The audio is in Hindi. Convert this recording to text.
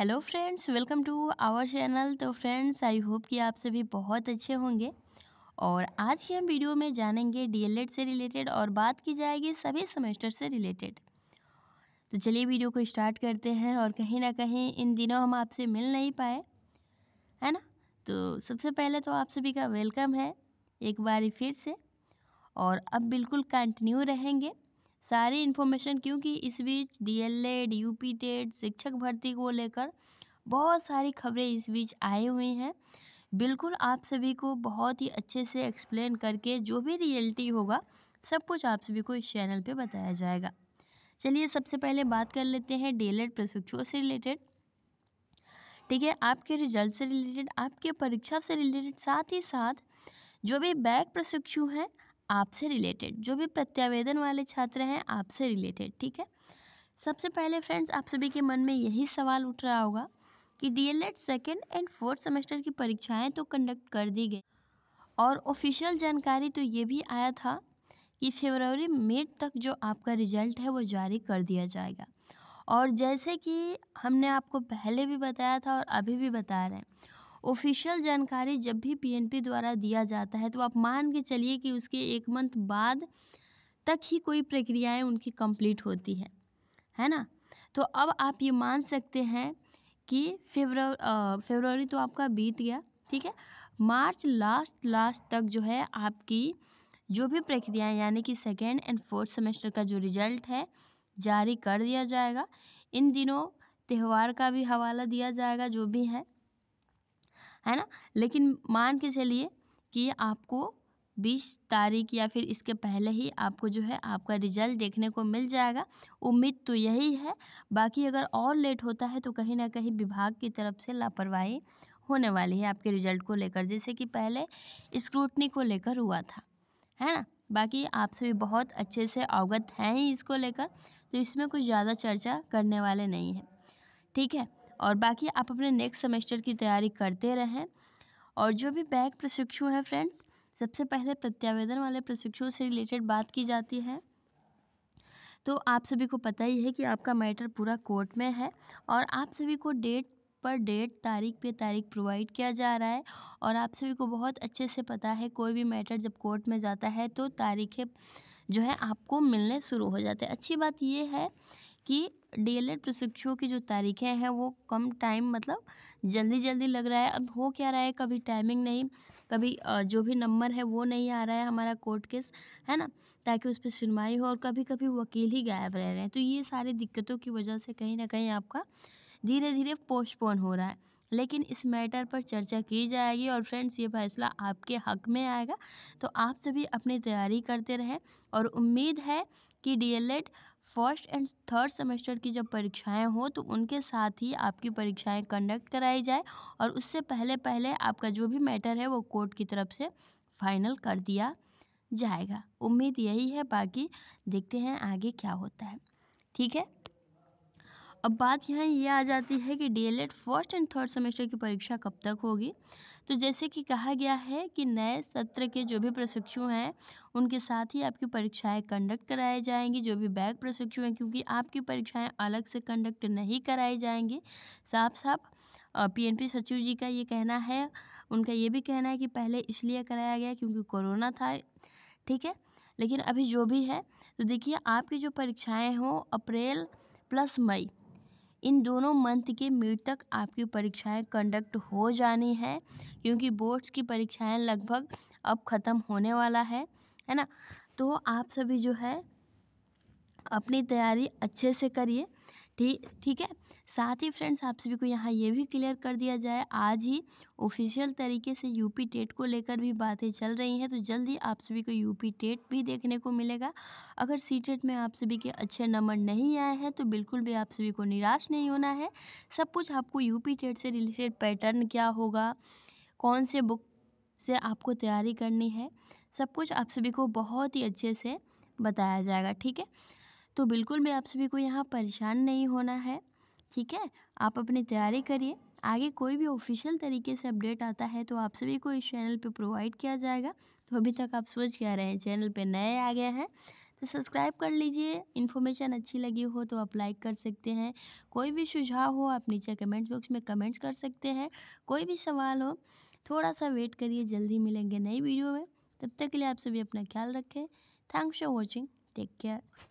hello friends welcome to our channel तो फ्रेंड्स आई होप कि आप सभी बहुत अच्छे होंगे और आज की हम वीडियो में जानेंगे डीएलएड से रिलेटेड और बात की जाएगी सभी सेमेस्टर से रिलेटेड तो चलिए वीडियो को स्टार्ट करते हैं और कहीं ना कहीं इन दिनों हम आपसे मिल नहीं पाए है ना तो सबसे पहले तो आप सभी का वेलकम है एक बार फिर से और अब बिल्कुल कंटिन्यू रहेंगे सारी इन्फॉर्मेशन क्योंकि इस बीच डीएलएड यूपी टेट शिक्षक भर्ती को लेकर बहुत सारी खबरें इस बीच आए हुई हैं बिल्कुल आप सभी को बहुत ही अच्छे से एक्सप्लेन करके जो भी रियलिटी होगा सब कुछ आप सभी को इस चैनल पे बताया जाएगा चलिए सबसे पहले बात कर लेते हैं डीएलएड प्रशिक्षुओं से रिलेटेड ठीक है आपके रिजल्ट से रिलेटेड आपके परीक्षा से रिलेटेड साथ ही साथ जो भी बैक प्रशिक्षु हैं आपसे रिलेटेड जो भी प्रत्यावेदन वाले छात्र हैं आपसे रिलेटेड ठीक है सबसे पहले फ्रेंड्स आप सभी के मन में यही सवाल उठ रहा होगा कि D El Ed second and fourth semester की परीक्षाएं तो कंडक्ट कर दी गई और ऑफिशियल जानकारी तो ये भी आया था कि फेबरवरी मेड तक जो आपका रिजल्ट है वो जारी कर दिया जाएगा और जैसे कि हमने आपको पहले भी बताया था और अभी भी बता रहे हैं ऑफिशियल जानकारी जब भी पीएनपी द्वारा दिया जाता है तो आप मान के चलिए कि उसके एक मंथ बाद तक ही कोई प्रक्रियाएं उनकी कंप्लीट होती है है ना तो अब आप ये मान सकते हैं कि फेबर फेबरवरी तो आपका बीत गया ठीक है मार्च लास्ट लास्ट तक जो है आपकी जो भी प्रक्रियाएं यानी कि सेकेंड एंड फोर्थ सेमेस्टर का जो रिजल्ट है जारी कर दिया जाएगा इन दिनों त्यौहार का भी हवाला दिया जाएगा जो भी है है ना लेकिन मान के चलिए कि आपको बीस तारीख या फिर इसके पहले ही आपको जो है आपका रिजल्ट देखने को मिल जाएगा उम्मीद तो यही है बाकी अगर और लेट होता है तो कहीं ना कहीं विभाग की तरफ से लापरवाही होने वाली है आपके रिजल्ट को लेकर जैसे कि पहले स्क्रूटनी को लेकर हुआ था है ना बाकी आप सभी बहुत अच्छे से अवगत हैं ही इसको लेकर तो इसमें कुछ ज़्यादा चर्चा करने वाले नहीं हैं ठीक है और बाकी आप अपने नेक्स्ट सेमेस्टर की तैयारी करते रहें और जो भी बैक प्रशिक्षु हैं फ्रेंड्स सबसे पहले प्रत्यावेदन वाले प्रशिक्षुओं से रिलेटेड बात की जाती है तो आप सभी को पता ही है कि आपका मैटर पूरा कोर्ट में है और आप सभी को डेट पर डेट तारीख पे तारीख प्रोवाइड किया जा रहा है और आप सभी को बहुत अच्छे से पता है कोई भी मैटर जब कोर्ट में जाता है तो तारीखें जो है आपको मिलने शुरू हो जाते हैं अच्छी बात ये है कि डीएलएड प्रशिक्षुओं की जो तारीखें हैं वो कम टाइम मतलब जल्दी जल्दी लग रहा है अब हो क्या रहा है कभी टाइमिंग नहीं कभी जो भी नंबर है वो नहीं आ रहा है हमारा कोर्ट केस है ना ताकि उस पर सुनवाई हो और कभी कभी वकील ही गायब रह रहे हैं तो ये सारी दिक्कतों की वजह से कहीं ना कहीं आपका धीरे धीरे पोस्टपोन हो रहा है लेकिन इस मैटर पर चर्चा की जाएगी और फ्रेंड्स ये फैसला आपके हक में आएगा तो आप सभी अपनी तैयारी करते रहें और उम्मीद है कि D El Ed first and third semester की जब परीक्षाएं हो तो उनके साथ ही आपकी परीक्षाएं कंडक्ट कराई जाए और उससे पहले पहले आपका जो भी मैटर है वो कोर्ट की तरफ से फाइनल कर दिया जाएगा उम्मीद यही है बाकी देखते हैं आगे क्या होता है ठीक है अब बात यहाँ ये यह आ जाती है कि D first and third semester की परीक्षा कब तक होगी तो जैसे कि कहा गया है कि नए सत्र के जो भी प्रशिक्षु हैं उनके साथ ही आपकी परीक्षाएं कंडक्ट कराई जाएंगी जो भी बैक प्रशिक्षु हैं क्योंकि आपकी परीक्षाएं अलग से कंडक्ट नहीं कराई जाएंगी साफ साफ पी सचिव जी का ये कहना है उनका ये भी कहना है कि पहले इसलिए कराया गया क्योंकि कोरोना था ठीक है लेकिन अभी जो भी है तो देखिए आपकी जो परीक्षाएं हों अप्रैल प्लस मई इन दोनों मंथ के मिड तक आपकी परीक्षाएं कंडक्ट हो जानी है क्योंकि बोर्ड्स की परीक्षाएं लगभग अब ख़त्म होने वाला है है ना तो आप सभी जो है अपनी तैयारी अच्छे से करिए ठीक ठीक है साथ ही फ्रेंड्स आप सभी को यहाँ ये भी क्लियर कर दिया जाए आज ही ऑफिशियल तरीके से यूपी टेट को लेकर भी बातें चल रही हैं तो जल्दी आप सभी को यूपी टेट भी देखने को मिलेगा अगर सी टेट में आप सभी के अच्छे नंबर नहीं आए हैं तो बिल्कुल भी आप सभी को निराश नहीं होना है सब कुछ आपको यूपी टेट से रिलेटेड पैटर्न क्या होगा कौन से बुक से आपको तैयारी करनी है सब कुछ आप सभी को बहुत ही अच्छे से बताया जाएगा ठीक है तो बिल्कुल भी आप सभी को यहाँ परेशान नहीं होना है ठीक है आप अपनी तैयारी करिए आगे कोई भी ऑफिशियल तरीके से अपडेट आता है तो आप सभी को इस चैनल पे प्रोवाइड किया जाएगा तो अभी तक आप सोच क्या रहे हैं चैनल पे नए आ गए हैं तो सब्सक्राइब कर लीजिए इन्फॉर्मेशन अच्छी लगी हो तो आप लाइक कर सकते हैं कोई भी सुझाव हो आप नीचे कमेंट बॉक्स में कमेंट्स कर सकते हैं कोई भी सवाल हो थोड़ा सा वेट करिए जल्दी मिलेंगे नई वीडियो में तब तक के लिए आप सभी अपना ख्याल रखें thanks for watching take care